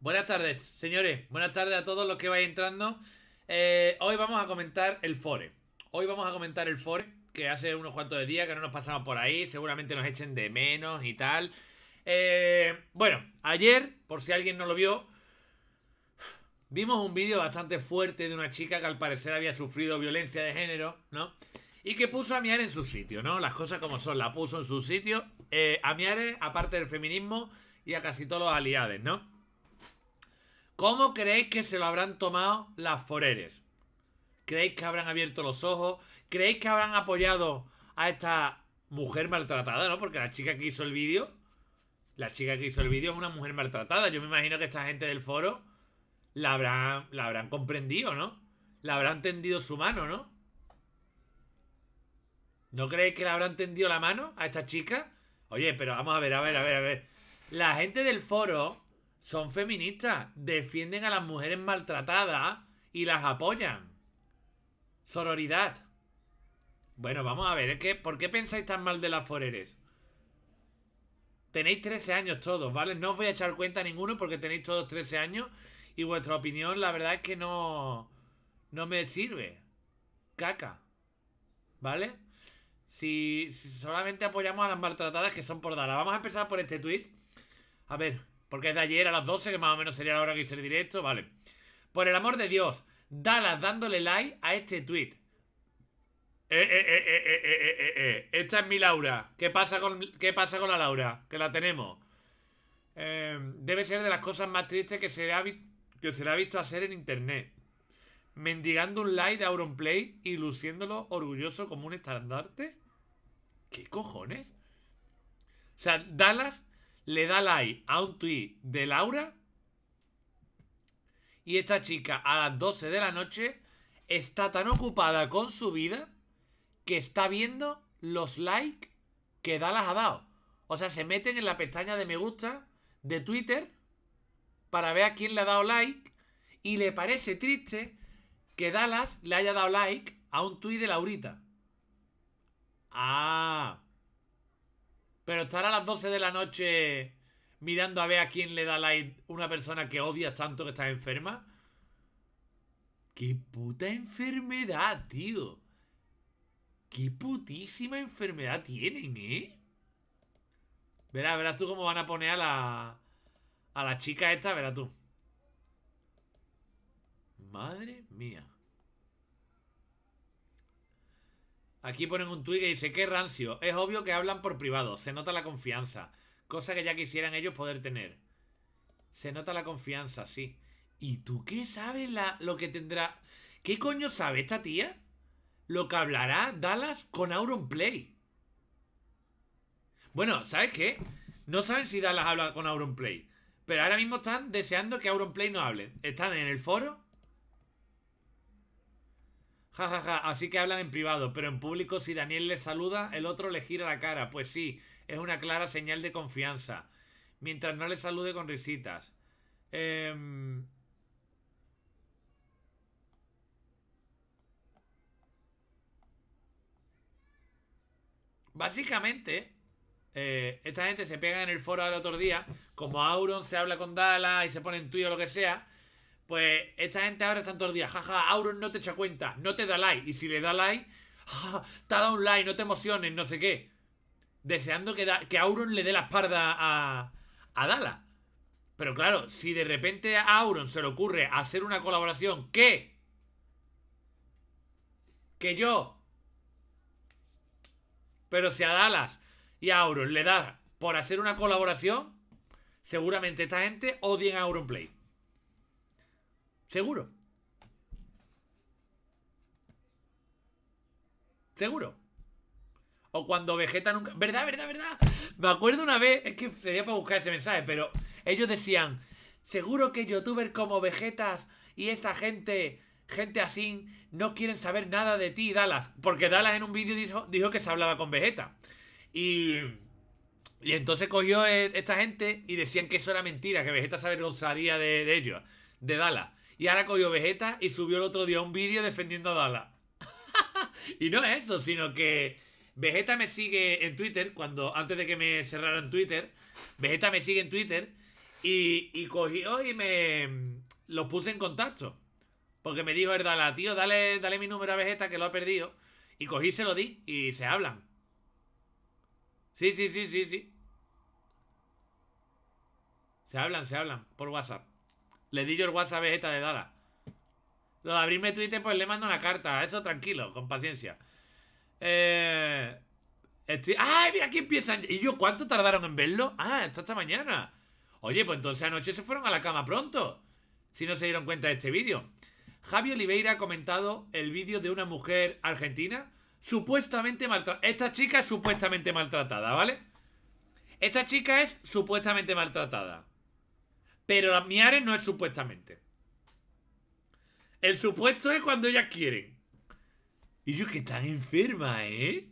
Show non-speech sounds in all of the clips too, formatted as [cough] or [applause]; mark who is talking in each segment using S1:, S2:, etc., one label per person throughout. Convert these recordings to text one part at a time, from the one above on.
S1: Buenas tardes, señores. Buenas tardes a todos los que vais entrando. Eh, hoy vamos a comentar el Fore. Hoy vamos a comentar el Fore, que hace unos cuantos días que no nos pasamos por ahí. Seguramente nos echen de menos y tal. Eh, bueno, ayer, por si alguien no lo vio, vimos un vídeo bastante fuerte de una chica que al parecer había sufrido violencia de género, ¿no? Y que puso a Miare en su sitio, ¿no? Las cosas como son, la puso en su sitio. Eh, a Miare, aparte del feminismo, y a casi todos los aliados, ¿no? ¿Cómo creéis que se lo habrán tomado las foreres? ¿Creéis que habrán abierto los ojos? ¿Creéis que habrán apoyado a esta mujer maltratada, no? Porque la chica que hizo el vídeo, la chica que hizo el vídeo es una mujer maltratada. Yo me imagino que esta gente del foro la habrán, la habrán comprendido, ¿no? La habrán tendido su mano, ¿no? ¿No creéis que la habrán tendido la mano a esta chica? Oye, pero vamos a ver, a ver, a ver, a ver. La gente del foro son feministas, defienden a las mujeres maltratadas y las apoyan. Sororidad. Bueno, vamos a ver, es que, ¿por qué pensáis tan mal de las foreres? Tenéis 13 años todos, ¿vale? No os voy a echar cuenta a ninguno porque tenéis todos 13 años y vuestra opinión la verdad es que no, no me sirve. Caca. ¿Vale? Si, solamente apoyamos a las maltratadas que son por Dala. Vamos a empezar por este tweet. A ver. Porque es de ayer a las 12, que más o menos sería la hora que hice el directo, vale. Por el amor de Dios, Dalas dándole like a este tweet. Eh eh eh, eh, eh, eh, Esta es mi Laura. ¿Qué pasa con, qué pasa con la Laura? Que la tenemos. Em, debe ser de las cosas más tristes que se le ha, que se ha visto hacer en internet. Mendigando un like de Play y luciéndolo orgulloso como un estandarte. ¿Qué cojones? O sea, Dallas le da like a un tweet de Laura. Y esta chica a las 12 de la noche está tan ocupada con su vida que está viendo los likes que Dallas ha dado. O sea, se meten en la pestaña de me gusta de Twitter para ver a quién le ha dado like y le parece triste que Dallas le haya dado like a un tuit de Laurita. Ah. Pero estar a las 12 de la noche mirando a ver a quién le da like una persona que odias tanto que estás enferma. ¡Qué puta enfermedad, tío! ¡Qué putísima enfermedad tienen, eh! Verás, verás tú cómo van a poner a la... A la chica esta, verás tú. Madre mía. Aquí ponen un tweet y dice, qué rancio. Es obvio que hablan por privado, se nota la confianza. Cosa que ya quisieran ellos poder tener. Se nota la confianza, sí. ¿Y tú qué sabes la, lo que tendrá? ¿Qué coño sabe esta tía? Lo que hablará Dallas con Auron Play. Bueno, ¿sabes qué? No saben si Dallas habla con Auron Play. Pero ahora mismo están deseando que Auron Play no hable. Están en el foro Ja, ja, ja. así que hablan en privado, pero en público si Daniel les saluda, el otro le gira la cara. Pues sí, es una clara señal de confianza. Mientras no le salude con risitas. Em, básicamente, eh, esta gente se pega en el foro del otro día, como Auron se habla con Dala y se pone en tuyo o lo que sea, pues esta gente ahora están todo jaja, Auron no te echa cuenta, no te da like. Y si le da like, te ha dado un like, no te emociones, no sé qué. Deseando que, que Auron le dé la espalda a, a Dala. Pero claro, si de repente a Auron se le ocurre hacer una colaboración ¿Qué? Que yo... Pero si a Dallas y a Auron le da por hacer una colaboración, seguramente esta gente odien a Auron Play. Seguro. Seguro. O cuando Vegeta nunca... ¿Verdad, verdad, verdad? Me acuerdo una vez, es que tenía para buscar ese mensaje, pero ellos decían, seguro que youtubers como Vegetas y esa gente, gente así, no quieren saber nada de ti, Dallas. Porque Dallas en un vídeo dijo, que se hablaba con Vegeta. Y... Y entonces cogió e, esta gente y decían que eso era mentira, que Vegeta se avergonzaría de, de ellos, de Dallas. Y ahora cogió Vegeta y subió el otro día un vídeo defendiendo a Dala. [laughs] y no es eso, sino que Vegeta me sigue en Twitter, cuando antes de que me cerraran Twitter, Vegeta me sigue en Twitter y, cogió y me los puse en contacto. Porque me dijo el Dala, tío, dale, dale mi número a Vegeta que lo ha perdido. Y cogí se lo di y se hablan. Sí, sí, sí, sí, sí. Se hablan, se hablan por WhatsApp. Le di yo el WhatsApp Vegeta de Dala. Lo de abrirme Twitter, pues le mando una carta. Eso tranquilo, con paciencia. Eh. ¡Ay, mira aquí empiezan! ¿Y yo cuánto tardaron en verlo? Ah, hasta esta mañana. Oye, pues entonces anoche se fueron a la cama pronto. Si no se dieron cuenta de este vídeo. Javi Oliveira ha comentado el vídeo de una mujer argentina supuestamente maltratada. Esta chica es supuestamente maltratada, ¿vale? Esta chica es supuestamente maltratada. Pero las Miares no es supuestamente. El supuesto es cuando ellas quieren. Y yo que están enfermas, ¿eh?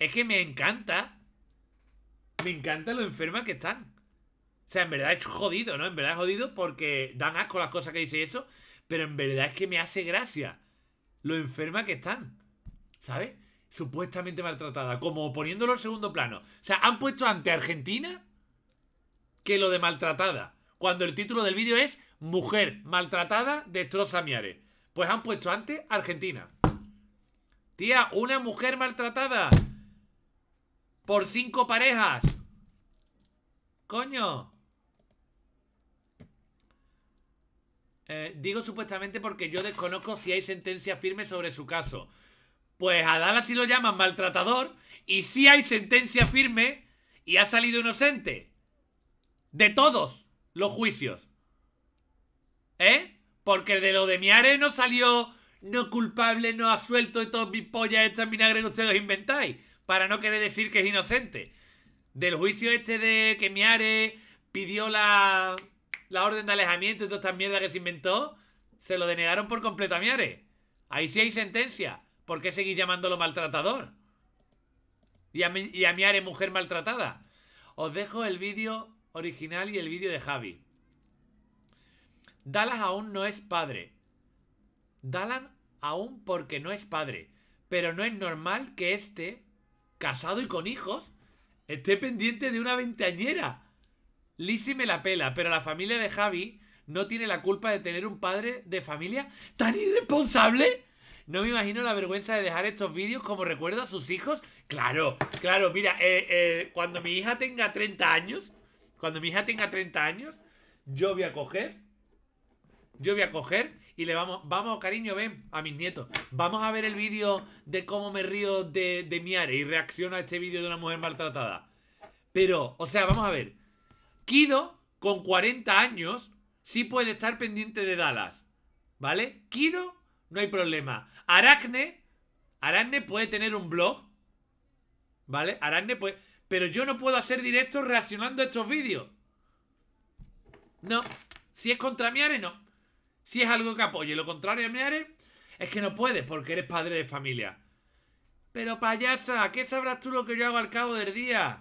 S1: Es que me encanta. Me encanta lo enferma que están. O sea, en verdad es jodido, ¿no? En verdad es jodido porque dan asco las cosas que dice eso. Pero en verdad es que me hace gracia lo enferma que están. ¿Sabes? Supuestamente maltratada. Como poniéndolo en segundo plano. O sea, han puesto ante Argentina que lo de maltratada cuando el título del vídeo es Mujer maltratada destroza Miare Pues han puesto antes Argentina. Tía, una mujer maltratada por cinco parejas. Coño. Eh, digo supuestamente porque yo desconozco si hay sentencia firme sobre su caso. Pues a Dala sí lo llaman maltratador y si hay sentencia firme y ha salido inocente. De todos los juicios. ¿Eh? Porque de lo de Miare no salió no culpable, no ha suelto y todas mis pollas que ustedes inventáis. Para no querer decir que es inocente. Del juicio este de que Miare pidió la, la orden de alejamiento y toda esta mierda que se inventó, se lo denegaron por completo a Miare. Ahí sí hay sentencia. ¿Por qué seguís llamándolo maltratador? Y a, y a Miare mujer maltratada. Os dejo el vídeo original y el vídeo de Javi. Dallas aún no es padre. Dallas aún porque no es padre. Pero no es normal que este, casado y con hijos, esté pendiente de una ventañera. Lizzie me la pela, pero la familia de Javi no tiene la culpa de tener un padre de familia tan irresponsable. No me imagino la vergüenza de dejar estos vídeos como recuerdo a sus hijos. Claro, claro, mira, eh, eh, cuando mi hija tenga 30 años, cuando mi hija tenga 30 años, yo voy a coger, yo voy a coger y le vamos, vamos, cariño, ven a mis nietos. Vamos a ver el vídeo de cómo me río de, de Miare y reacciono a este vídeo de una mujer maltratada. Pero, o sea, vamos a ver. Kido, con 40 años, sí puede estar pendiente de Dallas. ¿Vale? Kido, no hay problema. Aracne, Aracne puede tener un blog. ¿Vale? Aracne puede... Pero yo no puedo hacer directo reaccionando a estos vídeos. No. Si es contra miare no. Si es algo que apoye lo contrario a miare es que no puedes porque eres padre de familia. Pero payasa, ¿qué sabrás tú lo que yo hago al cabo del día?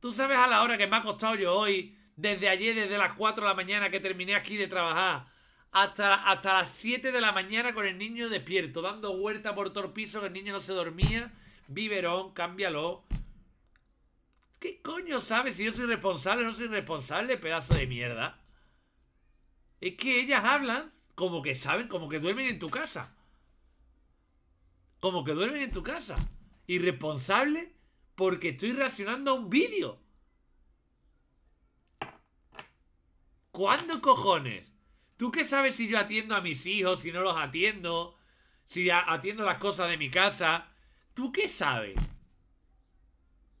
S1: Tú sabes a la hora que me ha costado yo hoy, desde ayer, desde las 4 de la mañana que terminé aquí de trabajar, hasta, hasta las 7 de la mañana con el niño despierto, dando huerta por torpizo, que el niño no se dormía, biberón, cámbialo, ¿Qué coño sabes si yo soy responsable o no soy responsable, pedazo de mierda? Es que ellas hablan como que saben, como que duermen en tu casa. Como que duermen en tu casa. Irresponsable porque estoy reaccionando a un vídeo. ¿Cuándo cojones? ¿Tú qué sabes si yo atiendo a mis hijos, si no los atiendo? Si atiendo las cosas de mi casa. ¿Tú qué sabes?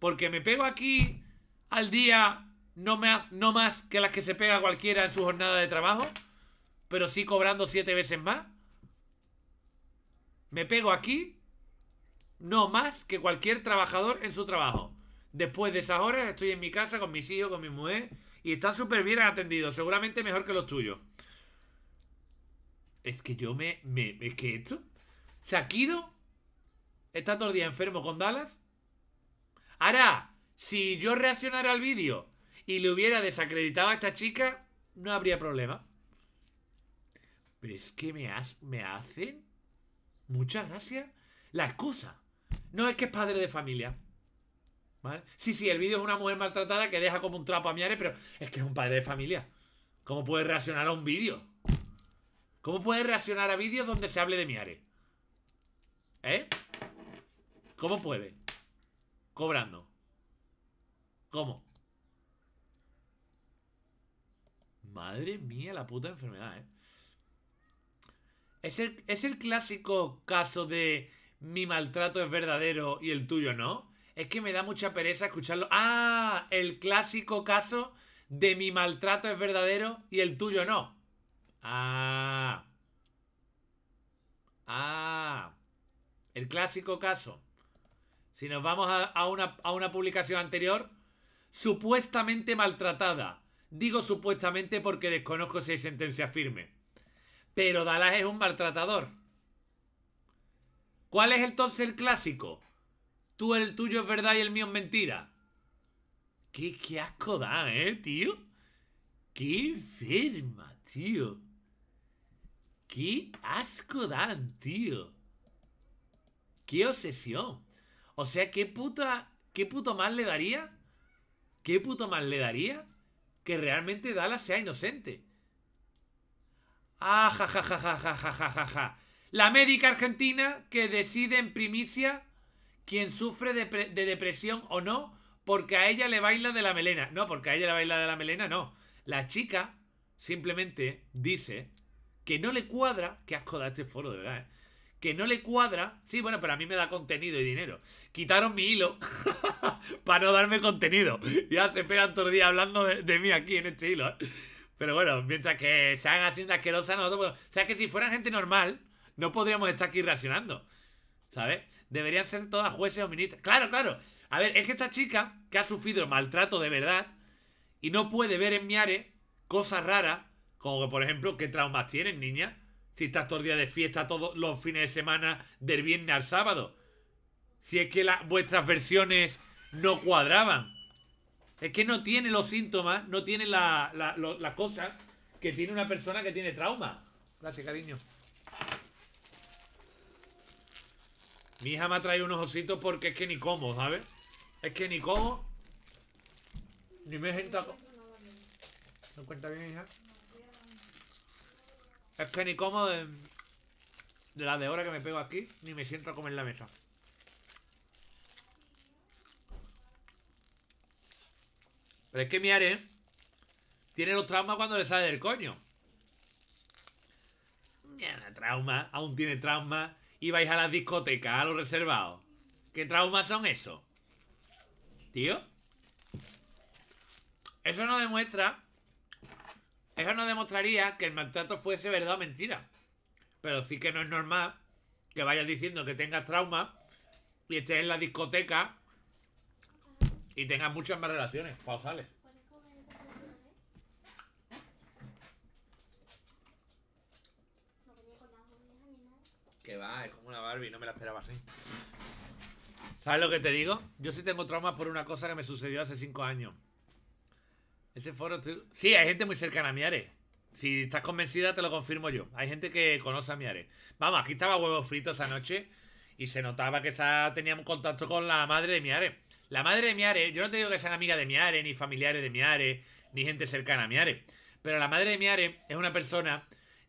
S1: Porque me pego aquí al día no más, no más que las que se pega cualquiera en su jornada de trabajo, pero sí cobrando siete veces más. Me pego aquí no más que cualquier trabajador en su trabajo. Después de esas horas estoy en mi casa con mis hijos, con mi mujer y están súper bien atendidos, seguramente mejor que los tuyos. Es que yo me, me... Es que esto... ¿Saquido? está todo el día enfermo con Dallas Ahora, si yo reaccionara al vídeo y le hubiera desacreditado a esta chica, no habría problema. Pero es que me, has, me hacen... Muchas gracias. La excusa. No es que es padre de familia. ¿Vale? Sí, sí, el vídeo es una mujer maltratada que deja como un trapo a miare, pero es que es un padre de familia. ¿Cómo puedes reaccionar a un vídeo? ¿Cómo puede reaccionar a vídeos donde se hable de miare? ¿Eh? ¿Cómo puede? cobrando. ¿Cómo? Madre mía, la puta enfermedad, ¿eh? Es el, clásico caso de mi maltrato es verdadero y el tuyo no. Es que me da mucha pereza escucharlo. Ah, el clásico caso de mi maltrato es verdadero y el tuyo no. Ah. Ah. El clásico caso. Si nos vamos a, una, publicación anterior, supuestamente maltratada. Digo supuestamente porque desconozco si hay sentencia firme. Pero Dallas es un maltratador. ¿Cuál es el el clásico? Tú el tuyo es verdad y el mío es mentira. Qué, qué asco da, ¿eh, tío? Qué enferma, tío. Qué asco dan, tío. Qué obsesión. O sea, ¿qué puta. ¿Qué puto mal le daría? ¿Qué puto mal le daría? Que realmente Dallas sea inocente. Ah, ja, ja, ja, ja, ja, ja, ja, ja. La médica argentina que decide en primicia quién sufre de, depresión o no, porque a ella le baila de la melena. No, porque a ella le baila de la melena, no. La chica simplemente dice que no le cuadra, que asco da este foro, de verdad, ¿eh? que no le cuadra. Sí, bueno, pero a mí me da contenido y dinero. Quitaron mi hilo [laughs] para no darme contenido. Ya se pegan todo el día hablando de, mí aquí en este hilo. ¿eh? Pero bueno, mientras que se hagan así de nosotros. o sea, que si fueran gente normal, no podríamos estar aquí reaccionando. ¿Sabes? Deberían ser todas jueces o ministras. Claro, claro. A ver, es que esta chica que ha sufrido maltrato de verdad y no puede ver en mi are cosas raras, como que por ejemplo, ¿qué traumas tienen, niña? Si estás todos el día de fiesta, todos los fines de semana, del viernes al sábado. Si es que las vuestras versiones no cuadraban. Es que no tiene los síntomas, no tiene las la, cosas que tiene una persona que tiene trauma. Gracias, cariño. Mi hija me ha traído unos ositos porque es que ni como, ¿sabes? Es que ni como. Ni me he sentado. ¿No cuenta bien, hija? Es que ni como de, la de hora que me pego aquí, ni me siento a comer la mesa. Pero es que mi are tiene los traumas cuando le sale del coño. Mierda, trauma, aún tiene trauma. Y vais a las discotecas, a los reservados. ¿Qué traumas son esos? Tío. Eso no demuestra eso no demostraría que el maltrato fuese verdad o mentira. Pero sí que no es normal que vayas diciendo que tengas trauma y estés en la discoteca y tengas muchas más relaciones pausales. Que va, es como una Barbie, no me la esperaba así. ¿Sabes lo que te digo? Yo sí tengo traumas por una cosa que me sucedió hace 5 años. Ese foro tú... Sí, hay gente muy cercana a Miare. Si estás convencida, te lo confirmo yo. Hay gente que conoce a Miare. Vamos, aquí estaba huevos fritos anoche y se notaba que esa... tenía un contacto con la madre de Miare. La madre de Miare, yo no te digo que sean amiga de Miare, ni familiares de Miare, ni gente cercana a Miare. Pero la madre de Miare es una persona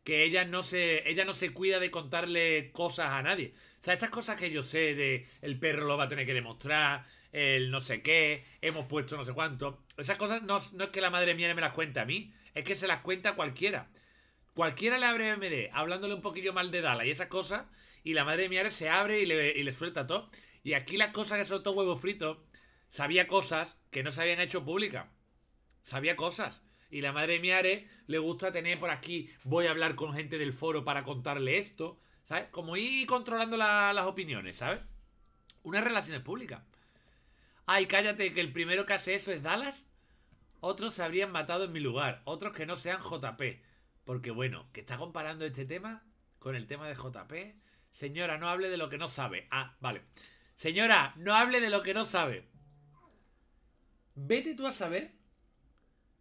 S1: que ella no se, ella no se cuida de contarle cosas a nadie. O sea, estas cosas que yo sé de el perro lo va a tener que demostrar, el no sé qué, hemos puesto no sé cuánto. Esas cosas no, es que la madre mía me las cuenta a mí, es que se las cuenta cualquiera. Cualquiera le abre MD hablándole un poquillo mal de Dala y esas cosas, y la madre mía se abre y le, y suelta todo. Y aquí las cosas que soltó huevo frito, sabía cosas que no se habían hecho públicas. Sabía cosas. Y la madre Miare le gusta tener por aquí, voy a hablar con gente del foro para contarle esto, ¿Sabes? Como ir controlando las opiniones, ¿sabes? Unas relaciones públicas. Ay, cállate, que el primero que hace eso es Dallas. Otros se habrían matado en mi lugar. Otros que no sean JP. Porque bueno, que está comparando este tema con el tema de JP. Señora, no hable de lo que no sabe. Ah, vale. Señora, no hable de lo que no sabe. Vete tú a saber.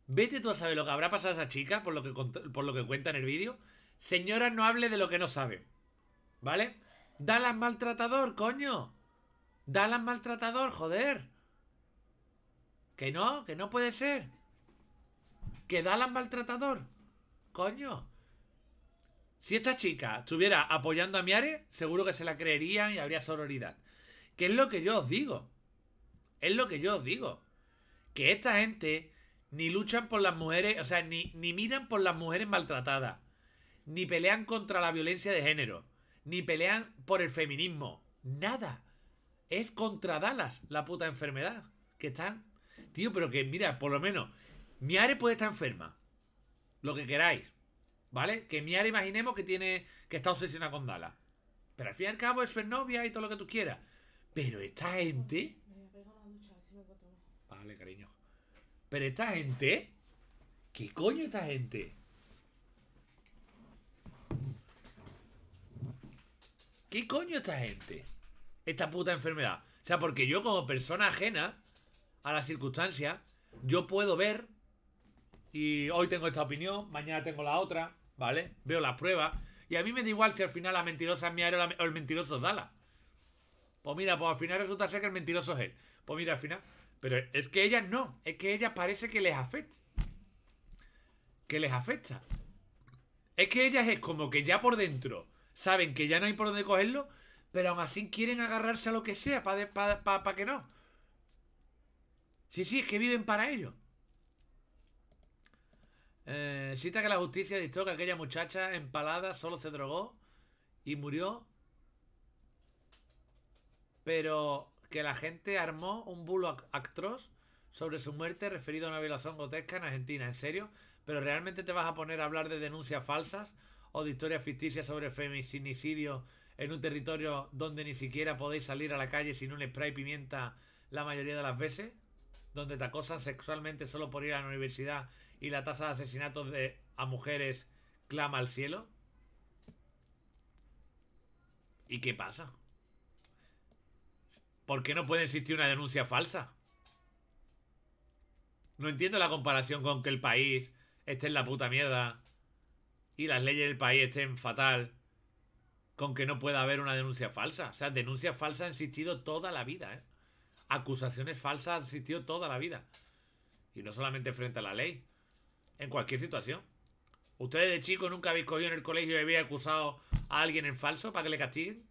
S1: Vete tú a saber lo que habrá pasado a esa chica por lo que, por lo que cuenta en el vídeo. Señora, no hable de lo que no sabe. ¿Vale? Dalas maltratador, coño. Dalas maltratador, joder. Que no, que no puede ser. Que Dalas maltratador. Coño. Si esta chica estuviera apoyando a Miare, seguro que se la creerían y habría sororidad. Que es lo que yo os digo. Es lo que yo os digo. Que esta gente ni luchan por las mujeres, o sea, ni miran por las mujeres maltratadas, ni pelean contra la violencia de género, ni pelean por el feminismo. Nada. Es contra Dallas la puta enfermedad. Que están. Tío, pero que mira, por lo menos. Miare puede estar enferma. Lo que queráis. ¿Vale? Que Miare imaginemos que tiene. que está obsesionada con Dallas. Pero al fin y al cabo es su novia y todo lo que tú quieras. Pero esta gente. Vale, cariño. Pero esta gente. ¿Qué coño esta gente? ¿Qué coño esta gente? Esta puta enfermedad. O sea, porque yo como persona ajena a las circunstancias, yo puedo ver y hoy tengo esta opinión, mañana tengo la otra, ¿vale? Veo las pruebas y a mí me da igual si al final la mentirosa es mi o, o el mentiroso es Dala. Pues mira, pues al final resulta ser que el mentiroso es él. Pues mira, al final... Pero es que ellas no, es que ellas parece que les afecta. Que les afecta. Es que ellas es como que ya por dentro saben que ya no hay por dónde cogerlo, pero aún así quieren agarrarse a lo que sea para pa, que no. Sí, sí, es que viven para ello. Eh, cita que la justicia dictó que aquella muchacha empalada solo se drogó y murió. Pero que la gente armó un bulo actros sobre su muerte referido a una violación grotesca en Argentina. ¿En serio? ¿Pero realmente te vas a poner a hablar de denuncias falsas? o de historias ficticias sobre feminicidio en un territorio donde ni siquiera podéis salir a la calle sin un spray pimienta la mayoría de las veces? ¿Donde te acosan sexualmente solo por ir a la universidad y la tasa de asesinatos de, a mujeres clama al cielo? ¿Y qué pasa? ¿Por qué no puede existir una denuncia falsa? No entiendo la comparación con que el país esté en la puta mierda y las leyes del país estén fatal con que no pueda haber una denuncia falsa. O sea, denuncias falsas han existido toda la vida, ¿eh? Acusaciones falsas han existido toda la vida. Y no solamente frente a la ley, en cualquier situación. ¿Ustedes de chico nunca habéis cogido en el colegio y habéis acusado a alguien en falso para que le castiguen?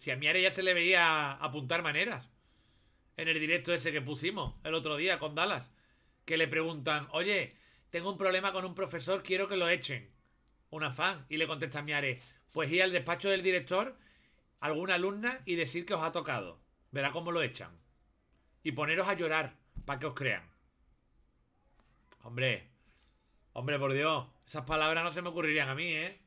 S1: Si a mi ya se le veía apuntar maneras. En el directo ese que pusimos el otro día con Dallas que le preguntan, oye, tengo un problema con un profesor, quiero que lo echen. Un afán. Y le contesta miare pues ir al despacho del director, alguna alumna, y decir que os ha tocado. Verá cómo lo echan. Y poneros a llorar para que os crean. Hombre, hombre, por Dios. Esas palabras no se me ocurrirían a mí, ¿eh?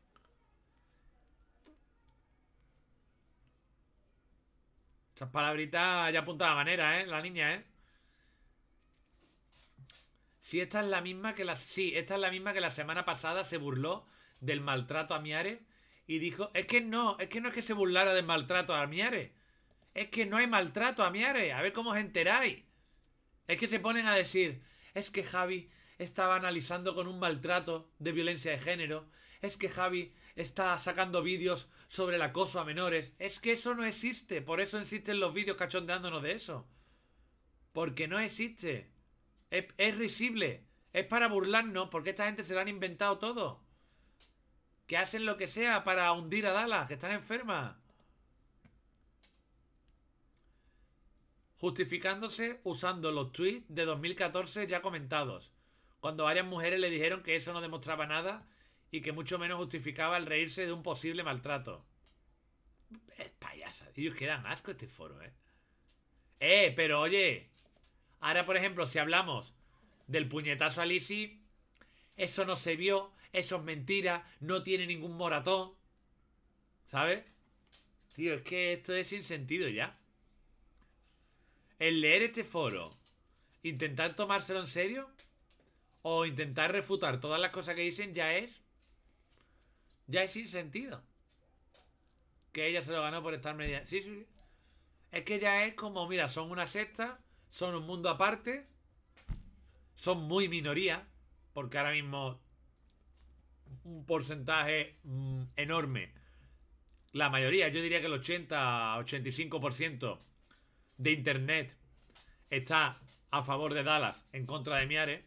S1: Esas palabritas ya apuntada manera, ¿eh? La niña, ¿eh? Sí, esta es la misma que la. Sí, esta es la misma que la semana pasada se burló del maltrato a Miare. Y dijo, es que no, es que no es que se burlara del maltrato a Miare. Es que no hay maltrato a Miare. A ver cómo os enteráis. Es que se ponen a decir, es que Javi estaba analizando con un maltrato de violencia de género. Es que Javi está sacando vídeos sobre el acoso a menores. Es que eso no existe. Por eso existen los vídeos cachondeándonos de eso. Porque no existe. Es, risible. Es para burlarnos porque esta gente se lo han inventado todo. Que hacen lo que sea para hundir a Dallas, que están enfermas. Justificándose usando los tweets de 2014 ya comentados. Cuando varias mujeres le dijeron que eso no demostraba nada y que mucho menos justificaba el reírse de un posible maltrato. Es payasa. Ellos quedan asco este foro, ¿eh? Eh, pero oye, Ahora, por ejemplo, si hablamos del puñetazo a Lisi, eso no se vio, eso es mentira, no tiene ningún moratón. ¿Sabes? Tío, es que esto es sin sentido ya. El leer este foro, intentar tomárselo en serio o intentar refutar todas las cosas que dicen ya es. Ya es sin sentido. Que ella se lo ganó por estar media. Sí, sí. Es que ya es como, mira, son una sexta son un mundo aparte, son muy minoría, porque ahora mismo un porcentaje mm, enorme, la mayoría, yo diría que el 80-85% de Internet está a favor de Dallas, en contra de Miare.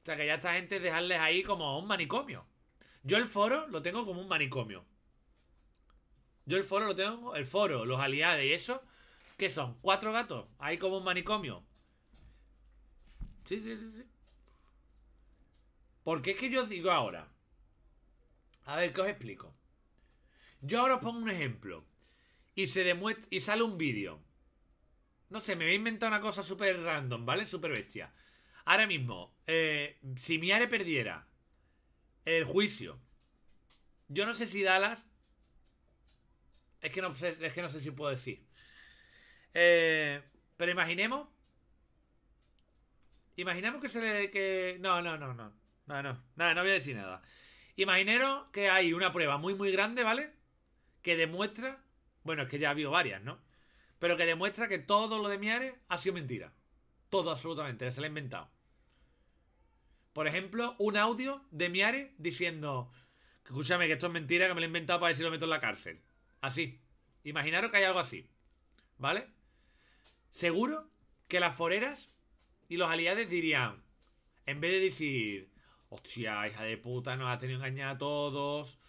S1: O sea que ya esta gente dejarles ahí como un manicomio. Yo el foro lo tengo como un manicomio. Yo el foro lo tengo, el foro, los aliados y eso, ¿Qué son? ¿Cuatro gatos? Hay como un manicomio. Sí, sí, sí, sí. qué es que yo digo ahora. A ver, ¿qué os explico? Yo ahora os pongo un ejemplo. Y se Y sale un vídeo. No sé, me voy a inventar una cosa súper random, ¿vale? Súper bestia. Ahora mismo, eh, si si Miare perdiera el juicio. Yo no sé si Dallas. Es que no, es que no sé si puedo decir. Eh, pero imaginemos. Imaginemos que se le. Que... No, no, no, no. No, no. Nada, no voy a decir nada. Imagineros que hay una prueba muy, muy grande, ¿vale? Que demuestra. Bueno, es que ya ha habido varias, ¿no? Pero que demuestra que todo lo de Miare ha sido mentira. Todo, absolutamente. Se lo ha inventado. Por ejemplo, un audio de Miare diciendo. Escúchame, que esto es mentira, que me lo he inventado para ver si lo meto en la cárcel. Así. Imaginaros que hay algo así. ¿Vale? Seguro que las foreras y los aliados dirían, en vez de decir, hostia, hija de puta, nos ha tenido engañada a todos,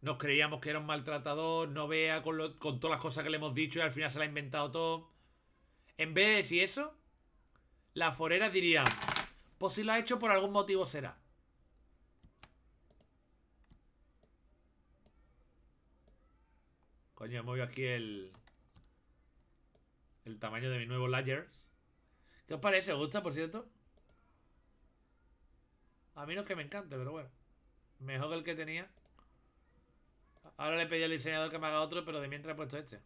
S1: nos creíamos que era un maltratador, no vea con, todas las cosas que le hemos dicho y al final se la ha inventado todo. En vez de decir eso, las foreras dirían, pues si lo ha hecho por algún motivo será. Coño, voy aquí el... El tamaño de mi nuevo Layers. ¿Qué os parece? ¿Os gusta, por cierto? A mí no es que me encante, pero bueno. Mejor que el que tenía. Ahora le pedí al diseñador que me haga otro, pero de mientras he puesto este.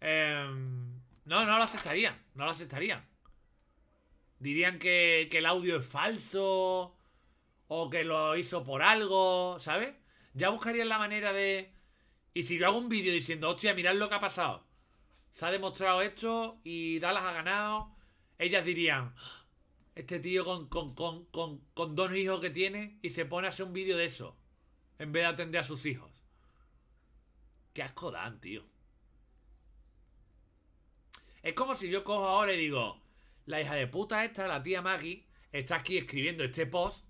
S1: Em, no, no lo aceptaría. No lo aceptaría. Dirían que, que, el audio es falso. O que lo hizo por algo, ¿sabes? Ya buscarían la manera de... Y si yo hago un vídeo diciendo, hostia, mirad lo que ha pasado. Se ha demostrado esto y Dallas ha ganado. Ellas dirían, ¡Ah! este tío con, con, con, con, con dos hijos que tiene y se pone a hacer un vídeo de eso. En vez de atender a sus hijos. Qué asco dan, tío. Es como si yo cojo ahora y digo, la hija de puta esta, la tía Maggie, está aquí escribiendo este post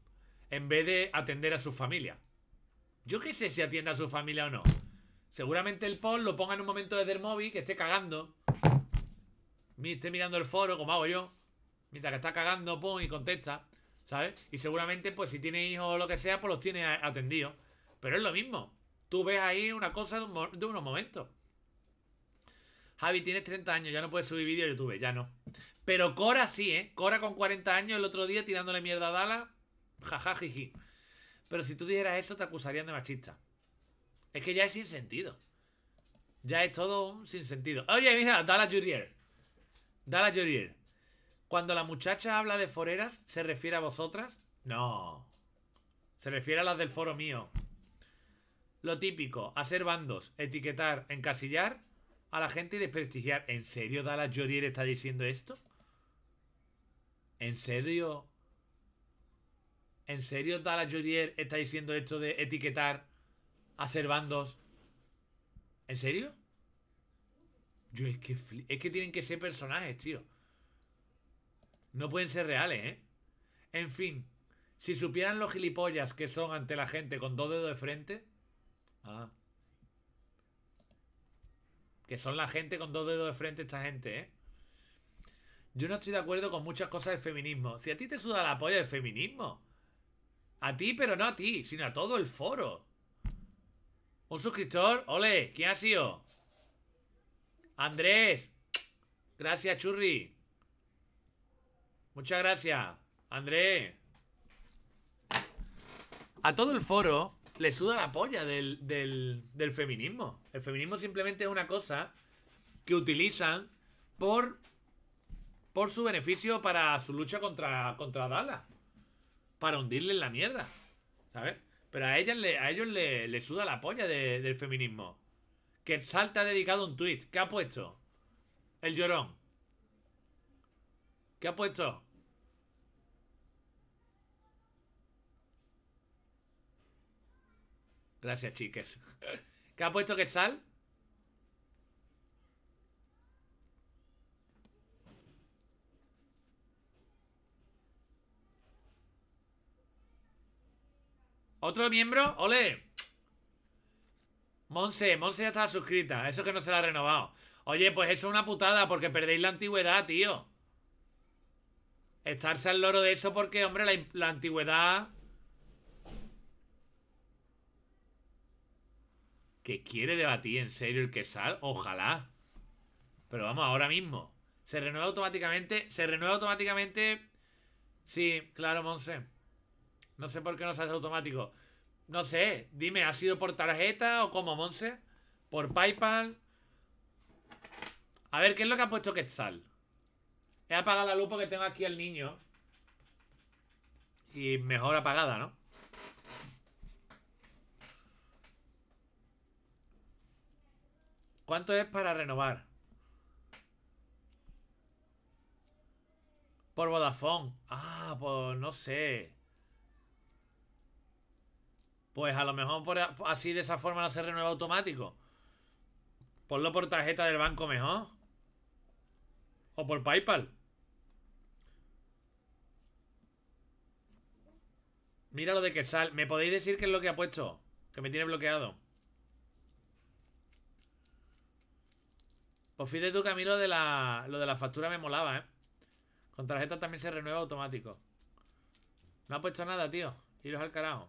S1: en vez de atender a su familia. Yo qué sé si atiende a su familia o no. Seguramente el post lo ponga en un momento desde el móvil, que esté cagando. Esté mirando el foro, como hago yo. Mientras que está cagando, PON y contesta. ¿Sabes? Y seguramente, pues si tiene hijos o lo que sea, pues los tiene atendidos. Pero es lo mismo. Tú ves ahí una cosa de, unos momentos. Javi, tienes 30 años, ya no puedes subir vídeos a YouTube, ya no. Pero Cora sí, ¿eh? Cora con 40 años el otro día tirándole mierda a Dala. Jajajiji. Pero si tú dijeras eso, te acusarían de machista. Es que ya es sin sentido. Ya es todo un sentido Oye, mira, Dala Jurier. Dala Jurier. Cuando la muchacha habla de foreras, ¿se refiere a vosotras? No. Se refiere a las del foro mío. Lo típico, hacer bandos, etiquetar, encasillar a la gente y desprestigiar. ¿En serio Dala Jurier está diciendo esto? ¿En serio? ¿En serio Dala Jurier está diciendo esto de etiquetar, hacer bandos. ¿En serio? Yo es que es que tienen que ser personajes, tío. No pueden ser reales, ¿eh? En fin, si supieran los gilipollas que son ante la gente con dos dedos de frente. Ah. Que son la gente con dos dedos de frente esta gente, ¿eh? Yo no estoy de acuerdo con muchas cosas del feminismo. Si a ti te suda la polla del feminismo. A ti, pero no a ti, sino a todo el foro. ¿Un suscriptor? ¡Ole! ¿Quién ha sido? ¡Andrés! Gracias, Churri. Muchas gracias, Andrés. A todo el foro le suda la polla del, feminismo. El feminismo simplemente es una cosa que utilizan por, por su beneficio para su lucha contra, contra Dala. Para hundirle en la mierda. ¿Sabes? Pero a, le, a ellos le, suda la polla del feminismo. Que te ha dedicado un tweet. ¿Qué ha puesto? El llorón. ¿Qué ha puesto? Gracias, chiques. ¿Qué ha puesto Quetzal? ¿Otro miembro? ¡Ole! Monse, Monse ya está suscrita. Eso que no se la ha renovado. Oye, pues eso es una putada porque perdéis la antigüedad, tío. Estarse al loro de eso porque, hombre, la, antigüedad... ¿Qué quiere debatir en serio el que sal ojalá. Pero vamos, ahora mismo. Se renueva automáticamente. Se renueva automáticamente. Sí, claro, Monse. No sé por qué no sale automático. No sé, dime, ¿ha sido por tarjeta o como Monse? ¿Por Paypal? A ver, ¿qué es lo que ha puesto Quetzal? He apagado la lupa que tengo aquí al niño. Y mejor apagada, ¿no? ¿Cuánto es para renovar? Por Vodafone. Ah, pues no sé. Pues a lo mejor por así de esa forma no se renueva automático. Ponlo por tarjeta del banco mejor. O por Paypal. Mira lo de que sal. ¿Me podéis decir qué es lo que ha puesto? Que me tiene bloqueado. Pues fíjate tú, Camilo, de la, lo de la factura me molaba, ¿eh? Con tarjeta también se renueva automático. No ha puesto nada, tío. Iros al carajo.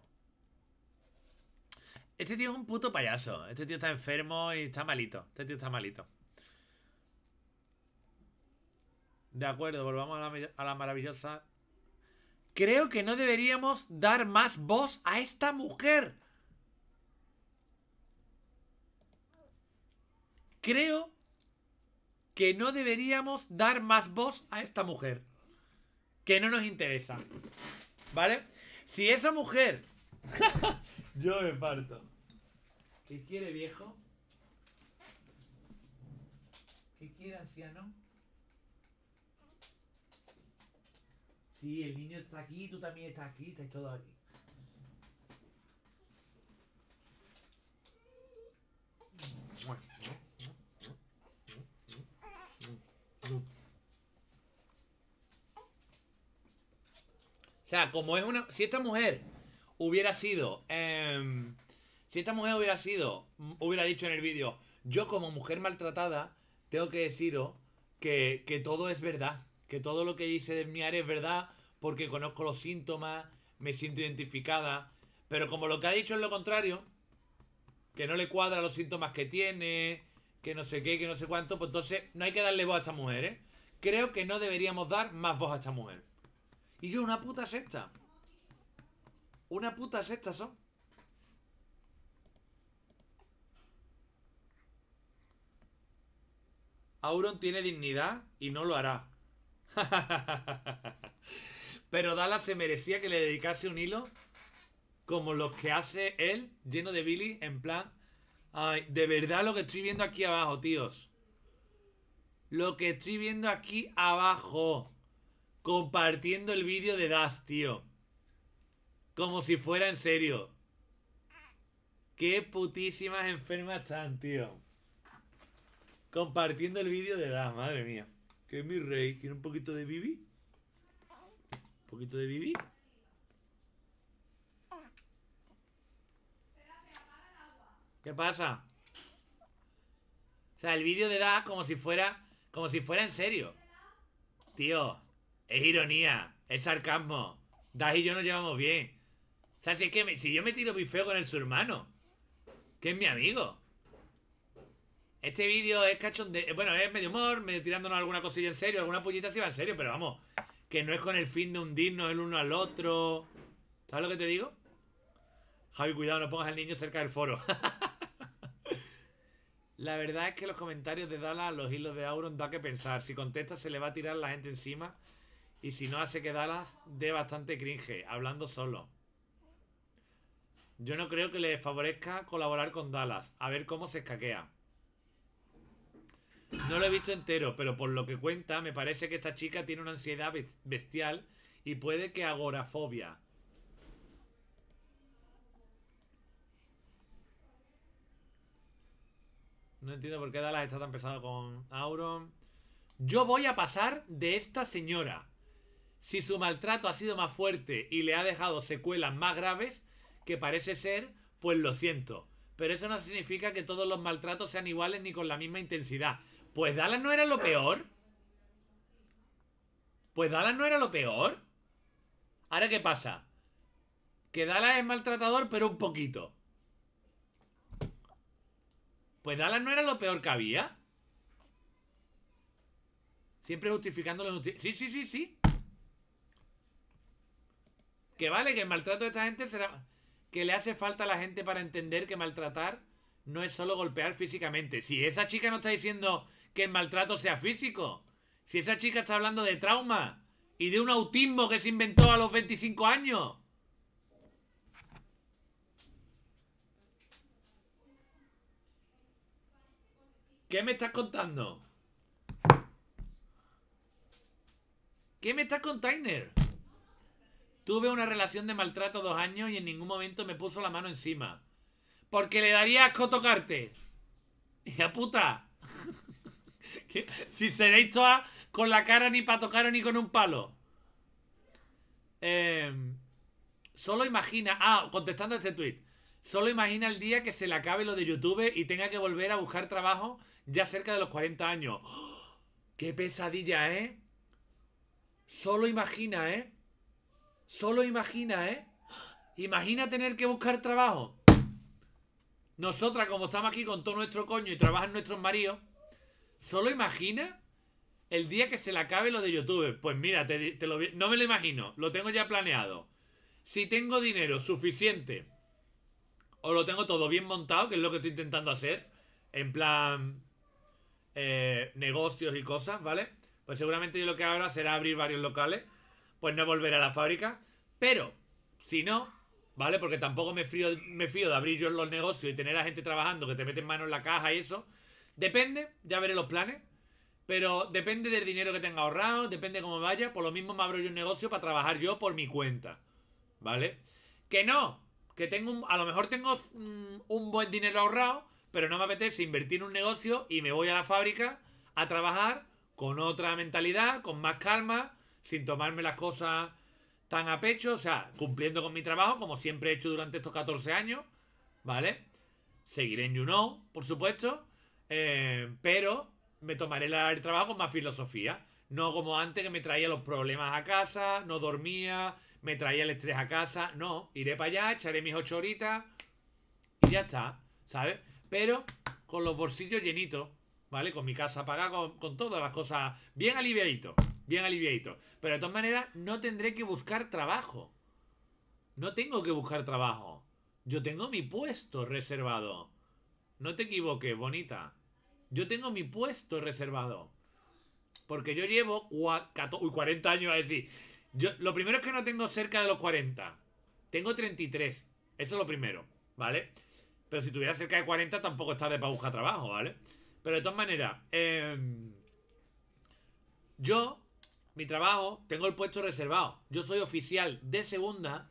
S1: Este tío es un puto payaso. Este tío está enfermo y está malito. Este tío está malito. De acuerdo, volvamos a la, maravillosa. Creo que no deberíamos dar más voz a esta mujer. Creo que no deberíamos dar más voz a esta mujer. Que no nos interesa. ¿Vale? Si esa mujer... [laughs] Yo me parto. ¿Qué quiere viejo? ¿Qué quiere anciano? Sí, el niño está aquí, tú también estás aquí, estáis todos aquí. O sea, como es una. Si esta mujer hubiera sido. Em, si esta mujer hubiera sido, hubiera dicho en el vídeo, yo como mujer maltratada, tengo que deciros que, todo es verdad. Que todo lo que dice de mi área es verdad porque conozco los síntomas, me siento identificada. Pero como lo que ha dicho es lo contrario, que no le cuadra los síntomas que tiene, que no sé qué, que no sé cuánto, pues entonces no hay que darle voz a esta mujer, ¿eh? Creo que no deberíamos dar más voz a esta mujer. Y yo, una puta sexta. Una puta sexta son. Auron tiene dignidad y no lo hará. [laughs] Pero Dallas se merecía que le dedicase un hilo como los que hace él, lleno de Billy, en plan... de verdad lo que estoy viendo aquí abajo, tíos. Lo que estoy viendo aquí abajo. Compartiendo el vídeo de Das, tío. Como si fuera en serio. Qué putísimas enfermas están, tío. Compartiendo el vídeo de edad, ah, madre mía. Que es mi rey. ¿Quiere un poquito de Bibi? ¿Un poquito de Bibi? ¿Qué pasa? O sea, el vídeo de Da como si fuera. Como si fuera en serio. Tío, es ironía. Es sarcasmo. Das y yo nos llevamos bien. O sea, si es que si yo me tiro bifeo con el su hermano, que es mi amigo. Este vídeo es cachonde. Eh, bueno, es medio humor, medio tirándonos alguna cosilla en serio, alguna puñita si va en serio, pero vamos, que no es con el fin de hundirnos el uno al otro. ¿Sabes lo que te digo? Javi, cuidado, no pongas al niño cerca del foro. [laughs] la verdad es que los comentarios de Dallas a los hilos de Auron da que pensar. Si contesta, se le va a tirar la gente encima. Y si no, hace que Dallas dé bastante cringe, hablando solo. Yo no creo que le favorezca colaborar con Dallas. A ver cómo se escaquea. No lo he visto entero, pero por lo que cuenta, me parece que esta chica tiene una ansiedad bestial y puede que agorafobia. No entiendo por qué Dallas está tan pesado con Auron. Yo voy a pasar de esta señora. Si su maltrato ha sido más fuerte y le ha dejado secuelas más graves, que parece ser, pues lo siento. Pero eso no significa que todos los maltratos sean iguales ni con la misma intensidad. Pues Dallas no era lo peor. Pues Dallas no era lo peor. Ahora, ¿qué pasa? Que Dallas es maltratador, pero un poquito. Pues Dallas no era lo peor que había. Siempre justificando los... Sí, sí, sí, sí. Que vale, que el maltrato de esta gente será... Que le hace falta a la gente para entender que maltratar no es solo golpear físicamente. Si esa chica no está diciendo que el maltrato sea físico. Si esa chica está hablando de trauma y de un autismo que se inventó a los 25 años. ¿Qué me estás contando? ¿Qué me estás contando? Tuve una relación de maltrato dos años y en ningún momento me puso la mano encima. Porque le daría asco tocarte. [laughs] Hija puta. [laughs] si seréis todas con la cara ni para tocar ni con un palo. Em, solo imagina. Ah, contestando este tweet. Solo imagina el día que se le acabe lo de YouTube y tenga que volver a buscar trabajo ya cerca de los 40 años. ¡Oh! ¡Qué pesadilla, eh! Solo imagina, eh. Solo imagina, eh. Imagina tener que buscar trabajo. Nosotras, como estamos aquí con todo nuestro coño y trabajan nuestros maridos, Solo imagina el día que se le acabe lo de YouTube. Pues mira, te, lo, no me lo imagino, lo tengo ya planeado. Si tengo dinero suficiente o lo tengo todo bien montado, que es lo que estoy intentando hacer, en plan eh, negocios y cosas, ¿vale? Pues seguramente yo lo que hará será abrir varios locales, pues no volver a la fábrica, pero si no, ¿vale? Porque tampoco me fío, me fío de abrir yo los negocios y tener a gente trabajando que te meten mano en la caja y eso. Depende, ya veré los planes. Pero depende del dinero que tenga ahorrado, depende cómo vaya. Por lo mismo me abro yo un negocio para trabajar yo por mi cuenta. ¿Vale? Que no, que tengo a lo mejor tengo mm, un, buen dinero ahorrado, pero no me apetece invertir en un negocio y me voy a la fábrica a trabajar con otra mentalidad, con más calma, sin tomarme las cosas tan a pecho, o sea, cumpliendo con mi trabajo, como siempre he hecho durante estos 14 años, ¿vale? Seguiré en YouNow... por supuesto, eh, pero me tomaré el trabajo con más filosofía. No como antes que me traía los problemas a casa, no dormía, me traía el estrés a casa. No, iré para allá, echaré mis ocho horitas y ya está, ¿sabes? Pero con los bolsillos llenitos, ¿vale? Con mi casa apagada con, con todas las cosas bien aliviadito, bien aliviadito. Pero de todas maneras, no tendré que buscar trabajo. No tengo que buscar trabajo. Yo tengo mi puesto reservado. No te equivoques, bonita. Yo tengo mi puesto reservado. Porque yo llevo 40 años a decir. Yo, lo primero es que no tengo cerca de los 40. Tengo 33. Eso es lo primero, ¿vale? Pero si tuviera cerca de 40 tampoco estaría de para trabajo, ¿vale? Pero de todas maneras, em, yo, mi trabajo, tengo el puesto reservado. Yo soy oficial de segunda,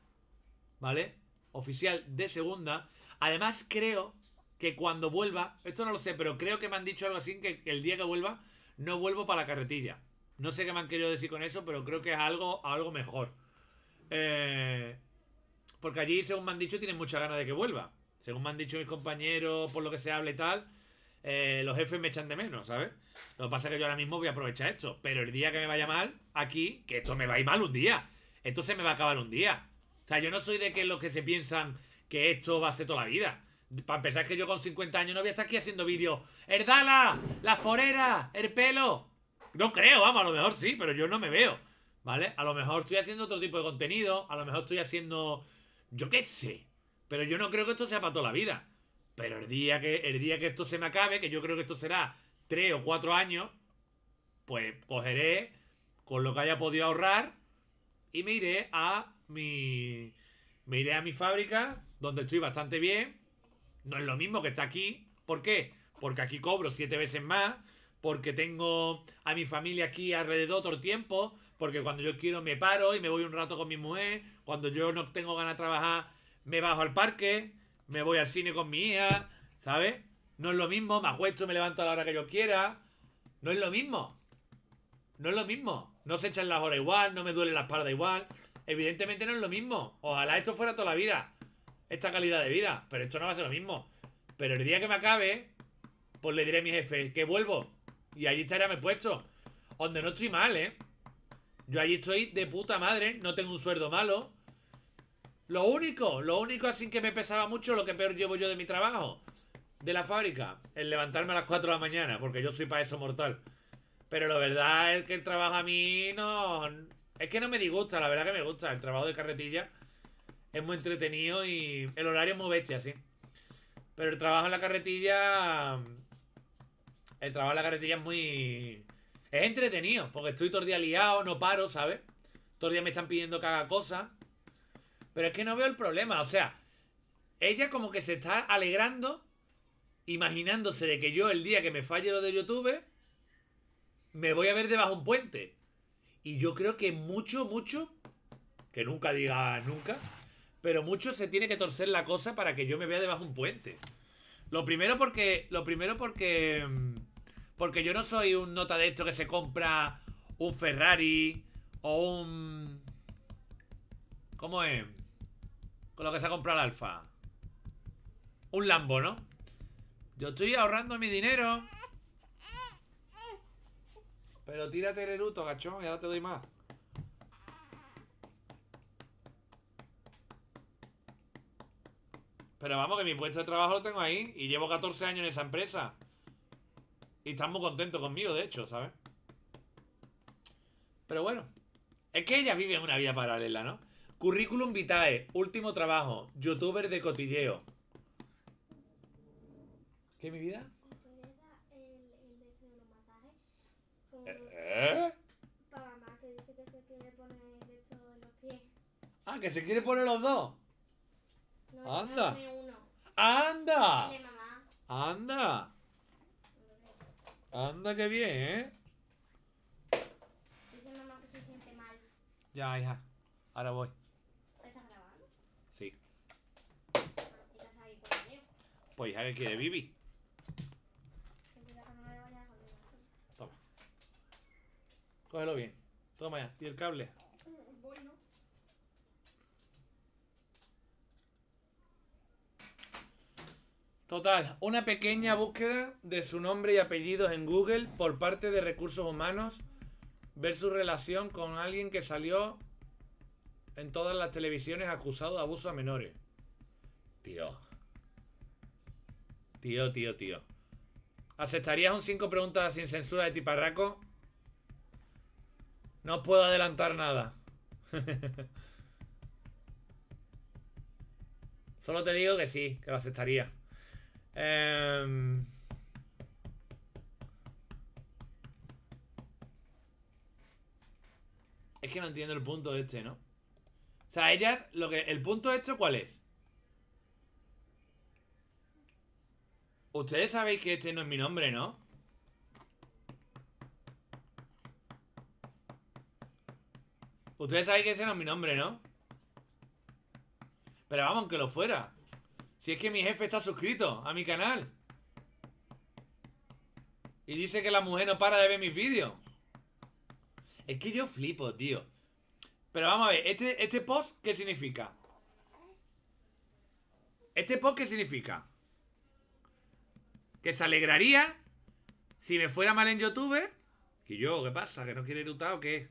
S1: ¿vale? Oficial de segunda. Además creo que cuando vuelva, esto no lo sé, pero creo que me han dicho algo así, que el día que vuelva no vuelvo para la carretilla. No sé qué me han querido decir con eso, pero creo que es algo, algo mejor. Eh, porque allí, según me han dicho, tienen mucha ganas de que vuelva. Según me han dicho mis compañeros, por lo que se hable y tal, eh, los jefes me echan de menos, ¿sabes? Lo que pasa es que yo ahora mismo voy a aprovechar esto. Pero el día que me vaya mal, aquí, que esto me va a ir mal un día. Esto se me va a acabar un día. O sea, yo no soy de que los que se piensan que esto va a ser toda la vida. Para pensar que yo con 50 años no voy a estar aquí haciendo vídeos. Erdala, ¡La forera! ¡El pelo! No creo, vamos, a lo mejor sí, pero yo no me veo. ¿Vale? A lo mejor estoy haciendo otro tipo de contenido. A lo mejor estoy haciendo. Yo qué sé. Pero yo no creo que esto sea para toda la vida. Pero el día que, el día que esto se me acabe, que yo creo que esto será 3 o 4 años, pues cogeré con lo que haya podido ahorrar y me iré a mi. Me iré a mi fábrica, donde estoy bastante bien no es lo mismo que está aquí. ¿Por qué? Porque aquí cobro siete veces más. Porque tengo a mi familia aquí alrededor todo el tiempo. Porque cuando yo quiero me paro y me voy un rato con mi mujer. Cuando yo no tengo ganas de trabajar, me bajo al parque. Me voy al cine con mi hija. ¿Sabes? No es lo mismo. Me acuesto y me levanto a la hora que yo quiera. No es lo mismo. No es lo mismo. No se echan las horas igual. No me duele la espalda igual. Evidentemente no es lo mismo. Ojalá esto fuera toda la vida esta calidad de vida. Pero esto no va a ser lo mismo. Pero el día que me acabe, pues le diré a mi jefe que vuelvo. Y allí estaré me puesto. Donde no estoy mal, ¿eh? Yo allí estoy de puta madre. No tengo un sueldo malo. Lo único, lo único así que me pesaba mucho, lo que peor llevo yo de mi trabajo. De la fábrica. El levantarme a las 4 de la mañana. Porque yo soy para eso mortal. Pero la verdad es que el trabajo a mí no... Es que no me disgusta, la verdad que me gusta el trabajo de carretilla. Es muy entretenido y el horario es muy bestia, sí. Pero el trabajo en la carretilla... El trabajo en la carretilla es muy... Es entretenido, porque estoy todo el día liado, no paro, ¿sabes? Todo el día me están pidiendo que haga cosas. Pero es que no veo el problema, o sea... Ella como que se está alegrando, imaginándose de que yo el día que me falle lo de YouTube, me voy a ver debajo de un puente. Y yo creo que mucho, mucho, que nunca diga nunca, pero mucho se tiene que torcer la cosa para que yo me vea debajo de un puente. Lo primero porque. Lo primero porque. Mm, porque yo no soy un nota de esto que se compra un Ferrari o un. ¿Cómo es? Con lo que se ha comprado el Alfa. Un Lambo, ¿no? Yo estoy ahorrando mi dinero. Pero tírate el eruto, gachón, y ahora te doy más. Pero vamos, que mi puesto de trabajo lo tengo ahí y llevo 14 años en esa empresa. Y están muy contentos conmigo, de hecho, ¿sabes? Pero bueno, es que ellas viven una vida paralela, ¿no? Currículum vitae, último trabajo, youtuber de cotilleo. ¿Qué mi vida? ¿Eh? se quiere poner los pies. Ah, que se quiere poner los dos. No, Anda. Uno. Anda. Dile, mamá. Anda. Anda, qué bien, ¿eh? Dice mamá que se siente mal. Ya, hija. Ahora voy. ¿Estás grabando? Sí. ¿Estás ahí por Pues hija, que quiere Vivi. Toma. Cógelo bien. Toma ya. Y el cable. Total, una pequeña búsqueda de su nombre y apellidos en Google por parte de recursos humanos, ver su relación con alguien que salió en todas las televisiones acusado de abuso a menores. Tío. Tío, tío, tío. ¿Aceptarías un 5 preguntas sin censura de tiparraco? No os puedo adelantar nada. [laughs] Solo te digo que sí, que lo aceptaría. Em, es que no entiendo el punto de este, ¿no? O sea, ellas, lo que, el punto de esto ¿cuál es? Ustedes sabéis que este no es mi nombre, ¿no? Ustedes sabéis que ese no es mi nombre, ¿no? Pero vamos, aunque lo fuera. Si es que mi jefe está suscrito a mi canal. Y dice que la mujer no para de ver mis vídeos. Es que yo flipo, tío. Pero vamos a ver, ¿este, este post qué significa? ¿Este post qué significa? Que se alegraría si me fuera mal en YouTube. Que yo, ¿qué pasa? ¿Que no quiere irutar o qué?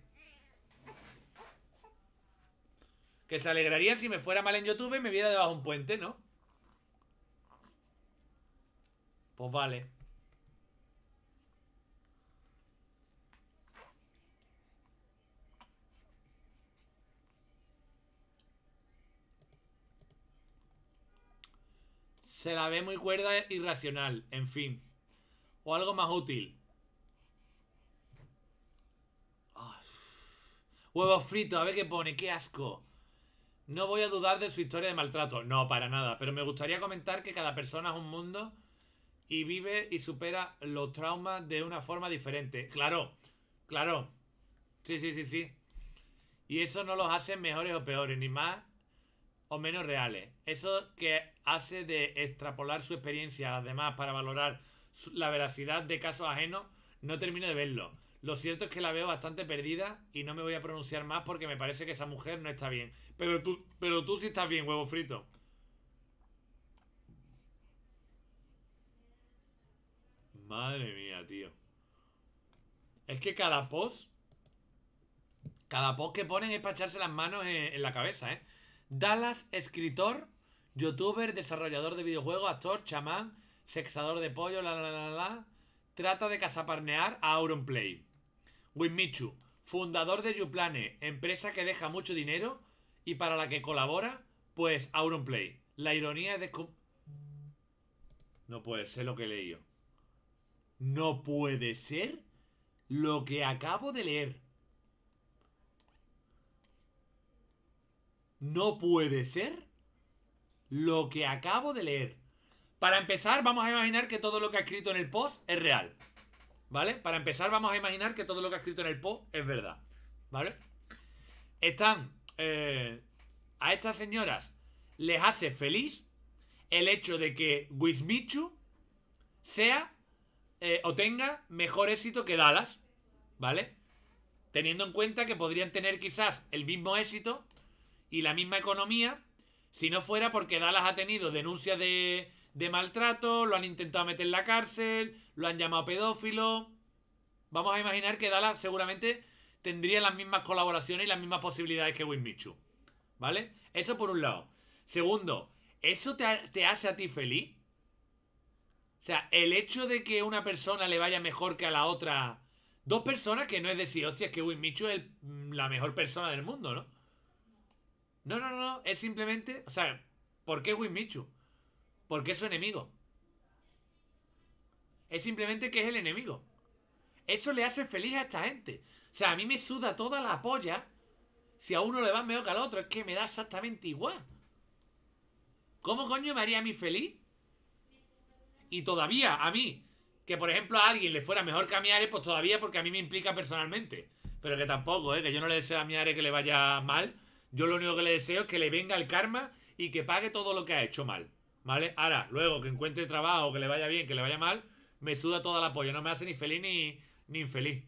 S1: Que se alegraría si me fuera mal en YouTube y me viera debajo de un puente, ¿no? Pues vale. Se la ve muy cuerda y e racional, en fin. O algo más útil. Huevos fritos, a ver qué pone, qué asco. No voy a dudar de su historia de maltrato. No, para nada. Pero me gustaría comentar que cada persona es un mundo y vive y supera los traumas de una forma diferente. Claro, claro. Sí, sí, sí, sí. Y eso no los hace mejores o peores, ni más o menos reales. Eso que hace de extrapolar su experiencia a las demás para valorar la veracidad de casos ajenos, no termino de verlo. Lo cierto es que la veo bastante perdida y no me voy a pronunciar más porque me parece que esa mujer no está bien. Pero tú, pero tú sí estás bien, huevo frito. Madre mía, tío. Es que cada post... Cada post que ponen es para echarse las manos en, la cabeza, ¿eh? Dallas, escritor, youtuber, desarrollador de videojuegos, actor, chamán, sexador de pollo, la la la la. Trata de Casaparnear a Auronplay. Winmichu, fundador de Yuplane, empresa que deja mucho dinero y para la que colabora, pues Auronplay. La ironía es de... No puede ser lo que he leído. No puede ser lo que acabo de leer. No puede ser lo que acabo de leer. Para empezar, vamos a imaginar que todo lo que ha escrito en el post es real. ¿Vale? Para empezar, vamos a imaginar que todo lo que ha escrito en el post es verdad. ¿Vale? Están. Eh, a estas señoras les hace feliz el hecho de que Wismichu sea eh, o tenga mejor éxito que Dallas, ¿vale? Teniendo en cuenta que podrían tener quizás el mismo éxito y la misma economía si no fuera porque Dallas ha tenido denuncias de, de maltrato, lo han intentado meter en la cárcel, lo han llamado pedófilo. Vamos a imaginar que Dallas seguramente tendría las mismas colaboraciones y las mismas posibilidades que Winmichu. ¿Vale? Eso por un lado. Segundo, ¿eso te, te hace a ti feliz? O sea, el hecho de que una persona le vaya mejor que a la otra. Dos personas que no es decir, hostia, es que Win Michu es la mejor persona del mundo, ¿no? No, no, no, es simplemente. O sea, ¿por qué Win Michu? Porque es su enemigo. Es simplemente que es el enemigo. Eso le hace feliz a esta gente. O sea, a mí me suda toda la polla si a uno le va mejor que al otro. Es que me da exactamente igual. ¿Cómo coño me haría a mí feliz y todavía a mí, que por ejemplo a alguien le fuera mejor que a mi pues todavía porque a mí me implica personalmente. Pero que tampoco, ¿eh? que yo no le deseo a mi que le vaya mal. Yo lo único que le deseo es que le venga el karma y que pague todo lo que ha hecho mal. ¿Vale? Ahora, luego que encuentre trabajo, que le vaya bien, que le vaya mal, me suda toda la polla. No me hace ni feliz ni, ni infeliz.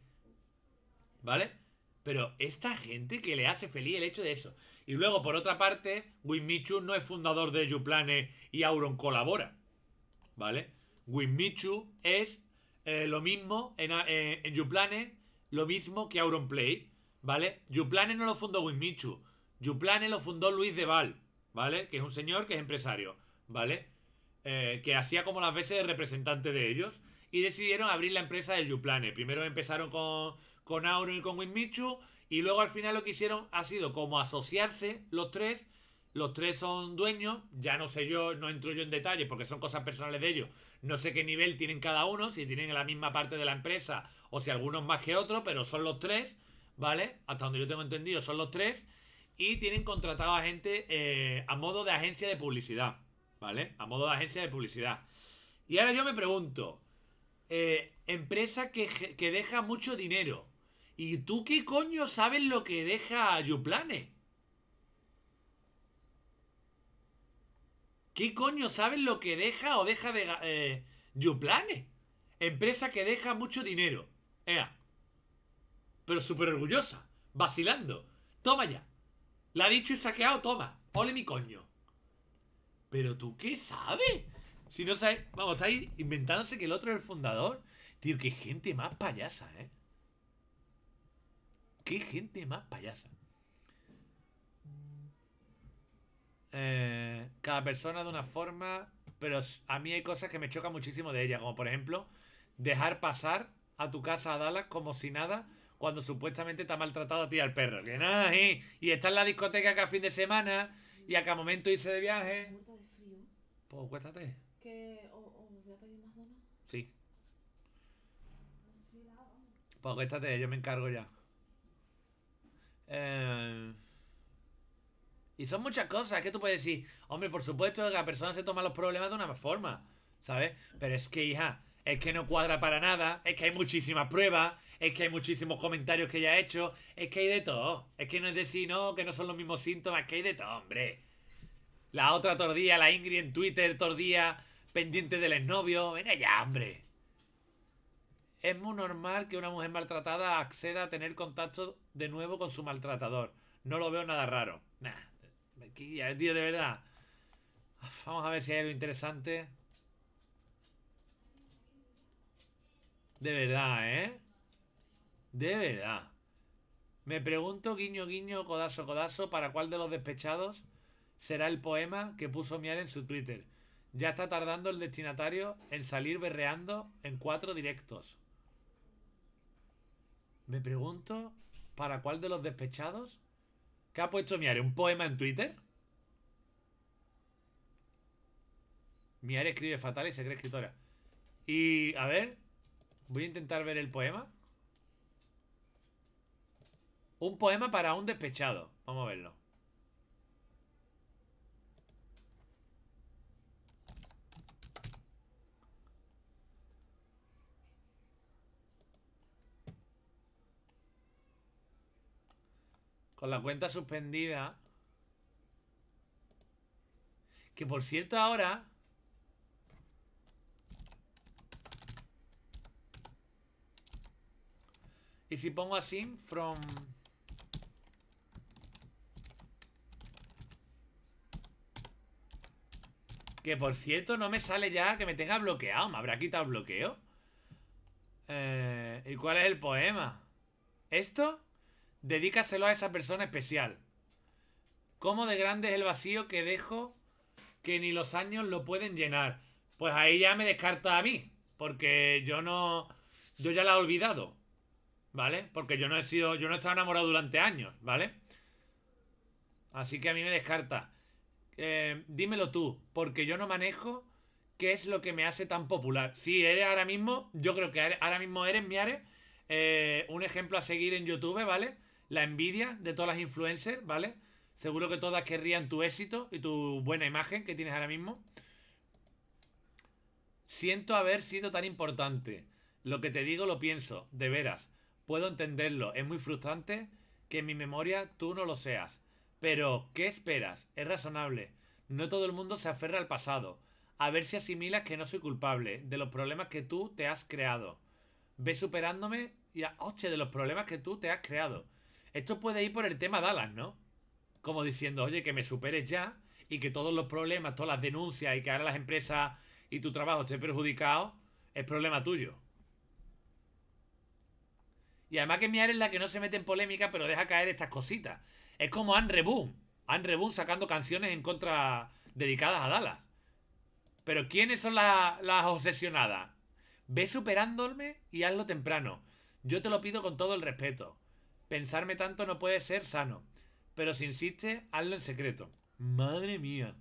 S1: ¿Vale? Pero esta gente que le hace feliz el hecho de eso. Y luego, por otra parte, Michu no es fundador de Yuplane y Auron colabora. ¿vale? Wimichu es eh, lo mismo en, eh, en lo mismo que Auronplay, ¿vale? Yuplane no lo fundó Wimichu, Yuplane lo fundó Luis Deval, ¿vale? Que es un señor que es empresario, ¿vale? Eh, que hacía como las veces de representante de ellos y decidieron abrir la empresa del Yuplane. Primero empezaron con, con Auron y con Wimichu y luego al final lo que hicieron ha sido como asociarse los tres los tres son dueños, ya no sé yo, no entro yo en detalle porque son cosas personales de ellos. No sé qué nivel tienen cada uno, si tienen la misma parte de la empresa o si algunos más que otros, pero son los tres, ¿vale? Hasta donde yo tengo entendido, son los tres. Y tienen contratado a gente eh, a modo de agencia de publicidad, ¿vale? A modo de agencia de publicidad. Y ahora yo me pregunto, eh, empresa que, que deja mucho dinero. ¿Y tú qué coño sabes lo que deja Yuplane? ¿Qué coño sabes lo que deja o deja de... Eh, Yuplane? Empresa que deja mucho dinero. Ea. Pero súper orgullosa. Vacilando. Toma ya. La ha dicho y saqueado, toma. Ole mi coño. Pero tú qué sabes? Si no sabes... Vamos, está ahí inventándose que el otro es el fundador. Tío, qué gente más payasa, ¿eh? Qué gente más payasa. Eh, cada persona de una forma, pero a mí hay cosas que me chocan muchísimo de ella, como por ejemplo dejar pasar a tu casa a Dallas como si nada cuando supuestamente te ha maltratado a ti al perro. Eh, y está en la discoteca cada fin de semana y a cada momento irse de viaje. Pues cuéstate. Que. voy más Sí. Pues cuéntate yo me encargo ya. Eh. Y son muchas cosas que tú puedes decir, hombre, por supuesto que la persona se toma los problemas de una forma, ¿sabes? Pero es que, hija, es que no cuadra para nada, es que hay muchísimas pruebas, es que hay muchísimos comentarios que ella ha hecho, es que hay de todo. Es que no es decir, no, que no son los mismos síntomas, es que hay de todo, hombre. La otra tordía, la Ingrid en Twitter tordía, pendiente del exnovio, venga ya, hombre. Es muy normal que una mujer maltratada acceda a tener contacto de nuevo con su maltratador. No lo veo nada raro. nada. Me tío, de verdad. Vamos a ver si hay algo interesante. De verdad, ¿eh? De verdad. Me pregunto, guiño, guiño, codazo, codazo, para cuál de los despechados será el poema que puso Miar en su Twitter. Ya está tardando el destinatario en salir berreando en cuatro directos. Me pregunto, ¿para cuál de los despechados ha puesto Miare? ¿Un poema en Twitter? Miare escribe fatal y se cree escritora. Y, a ver, voy a intentar ver el poema. Un poema para un despechado. Vamos a verlo. Con la cuenta suspendida. Que por cierto ahora... Y si pongo así, from... Que por cierto no me sale ya que me tenga bloqueado. ¿Me habrá quitado bloqueo? Eh, ¿Y cuál es el poema? ¿Esto? Dedícaselo a esa persona especial. ¿Cómo de grande es el vacío que dejo que ni los años lo pueden llenar? Pues ahí ya me descarta a mí, porque yo no... Yo ya la he olvidado, ¿vale? Porque yo no he sido... Yo no he estado enamorado durante años, ¿vale? Así que a mí me descarta. Eh, dímelo tú, porque yo no manejo qué es lo que me hace tan popular. Si eres ahora mismo, yo creo que ahora mismo eres, mi eh, un ejemplo a seguir en YouTube, ¿vale? la envidia de todas las influencers, ¿vale? Seguro que todas querrían tu éxito y tu buena imagen que tienes ahora mismo. Siento haber sido tan importante. Lo que te digo lo pienso, de veras. Puedo entenderlo. Es muy frustrante que en mi memoria tú no lo seas. Pero, ¿qué esperas? Es razonable. No todo el mundo se aferra al pasado. A ver si asimilas que no soy culpable de los problemas que tú te has creado. Ve superándome y ah, a... Oche, de los problemas que tú te has creado. Esto puede ir por el tema Dallas, ¿no? Como diciendo, oye, que me superes ya y que todos los problemas, todas las denuncias y que ahora las empresas y tu trabajo esté perjudicado, es problema tuyo. Y además que Miar es la que no se mete en polémica, pero deja caer estas cositas. Es como Anne Boom. Anne Boom sacando canciones en contra dedicadas a Dallas. Pero ¿quiénes son las, las obsesionadas? Ve superándome y hazlo temprano. Yo te lo pido con todo el respeto. Pensarme tanto no puede ser sano. Pero si insiste, hazlo en secreto. Madre mía.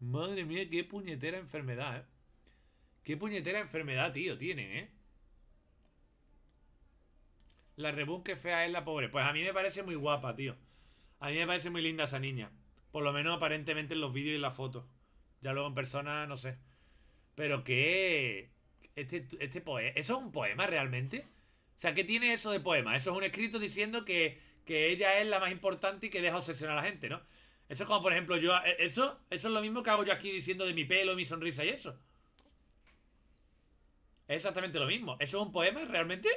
S1: Madre mía, qué puñetera enfermedad, ¿eh? Qué puñetera enfermedad, tío, tienen, ¿eh? La rebun fea es la pobre. Pues a mí me parece muy guapa, tío. A mí me parece muy linda esa niña. Por lo menos aparentemente en los vídeos y en las fotos. Ya luego en persona, no sé. Pero qué... Este, este poema... ¿Eso es un poema realmente? O sea, ¿qué tiene eso de poema? Eso es un escrito diciendo que, ella es la más importante y que deja obsesionar a la gente, ¿no? Eso es como, por ejemplo, yo. Eh, eso, eso es lo mismo que hago yo aquí diciendo de mi pelo, mi sonrisa y eso. Es exactamente lo mismo. ¿Eso es un poema realmente?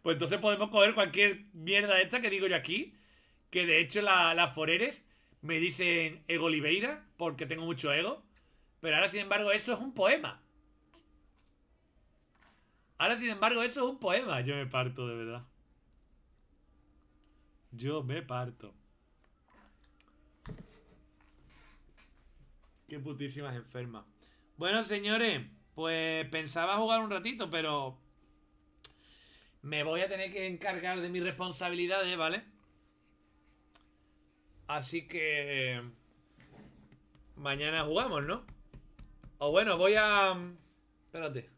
S1: Pues entonces podemos coger cualquier mierda esta que digo yo aquí. Que de hecho las foreres me dicen ego Oliveira porque tengo mucho ego. Pero ahora, sin embargo, eso es un poema. Ahora, sin embargo, eso es un poema. Yo me parto, de verdad. Yo me parto. Qué putísimas enfermas. Bueno, señores, pues pensaba jugar un ratito, pero me voy a tener que encargar de mis responsabilidades, ¿vale? Así que eh, mañana jugamos, ¿no? O bueno, voy a... Mm, espérate.